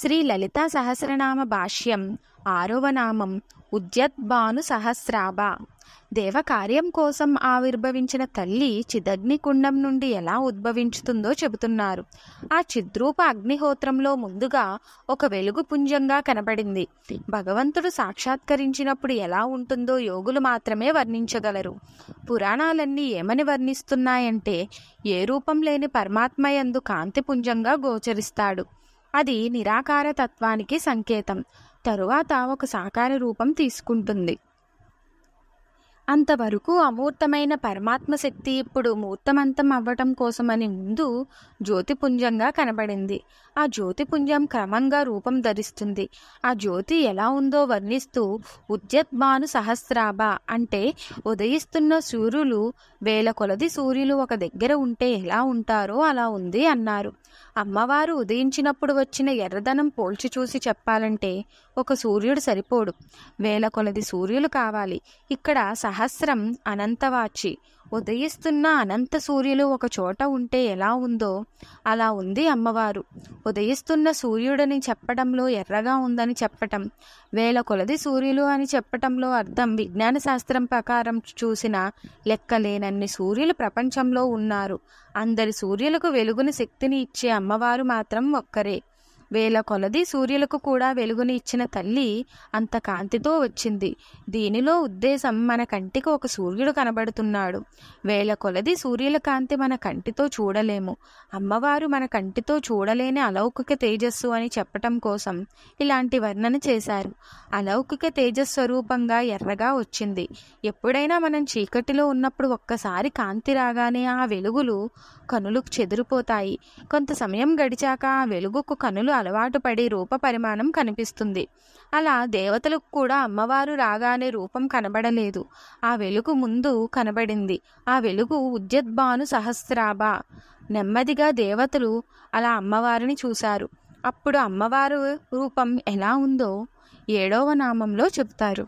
శ్రీ లలితా సహస్రనామ భాష్యం ఆరవ నామం ఉద్యద్భాను సహస్రాభ దేవకార్యం కోసం ఆవిర్భవించిన తల్లి చిదగ్నికుండం నుండి ఎలా ఉద్భవించుతుందో చెబుతున్నారు ఆ చిద్రూప అగ్నిహోత్రంలో ముందుగా ఒక వెలుగు పుంజంగా కనబడింది భగవంతుడు సాక్షాత్కరించినప్పుడు ఎలా ఉంటుందో యోగులు మాత్రమే వర్ణించగలరు పురాణాలన్నీ ఏమని వర్ణిస్తున్నాయంటే ఏ రూపం లేని పరమాత్మయందు కాంతిపుంజంగా గోచరిస్తాడు అది నిరాకార తత్వానికి సంకేతం తరువాత ఒక సాకార రూపం తీసుకుంటుంది అంతవరకు అమూర్తమైన పరమాత్మ శక్తి ఇప్పుడు మూర్తమంతం అవ్వటం కోసమని ముందు జ్యోతిపుంజంగా కనబడింది ఆ జ్యోతిపుంజం క్రమంగా రూపం ధరిస్తుంది ఆ జ్యోతి ఎలా ఉందో వర్ణిస్తూ ఉద్యత్మాను సహస్రాభ అంటే ఉదయిస్తున్న సూర్యులు వేల కొలది సూర్యులు ఒక దగ్గర ఉంటే ఎలా ఉంటారో అలా ఉంది అన్నారు అమ్మవారు ఉదయించినప్పుడు వచ్చిన ఎర్రదనం పోల్చి చూసి చెప్పాలంటే ఒక సూర్యుడు సరిపోడు వేల కొలది సూర్యులు కావాలి ఇక్కడ సహ సహస్రం అనంతవాచి ఉదయిస్తున్న అనంత సూర్యులు ఒక చోట ఉంటే ఎలా ఉందో అలా ఉంది అమ్మవారు ఉదయిస్తున్న సూర్యుడని చెప్పడంలో ఎర్రగా ఉందని చెప్పటం వేల కొలది సూర్యులు అని చెప్పటంలో అర్థం విజ్ఞాన శాస్త్రం ప్రకారం చూసిన లెక్కలేనన్ని సూర్యులు ప్రపంచంలో ఉన్నారు అందరి సూర్యులకు వెలుగుని శక్తిని ఇచ్చే అమ్మవారు మాత్రం ఒక్కరే వేల కొలది సూర్యులకు కూడా వెలుగుని ఇచ్చిన తల్లి అంత కాంతితో వచ్చింది దీనిలో ఉద్దేశం మన కంటికి ఒక సూర్యుడు కనబడుతున్నాడు వేల కొలది సూర్యుల కాంతి మన కంటితో చూడలేము అమ్మవారు మన కంటితో చూడలేని అలౌకిక తేజస్సు అని చెప్పటం కోసం ఇలాంటి వర్ణన చేశారు అలౌకిక తేజస్సు స్వరూపంగా ఎర్రగా వచ్చింది ఎప్పుడైనా మనం చీకటిలో ఉన్నప్పుడు ఒక్కసారి కాంతి రాగానే ఆ వెలుగులు కనులకు చెదిరిపోతాయి కొంత సమయం గడిచాక ఆ వెలుగుకు కనులు అలవాటు పడి రూప పరిమాణం కనిపిస్తుంది అలా దేవతలకు కూడా అమ్మవారు రాగానే రూపం కనబడలేదు ఆ వెలుగు ముందు కనబడింది ఆ వెలుగు ఉద్యద్భాను సహస్రాభ నెమ్మదిగా దేవతలు అలా అమ్మవారిని చూశారు అప్పుడు అమ్మవారు రూపం ఎలా ఉందో ఏడవ నామంలో చెప్తారు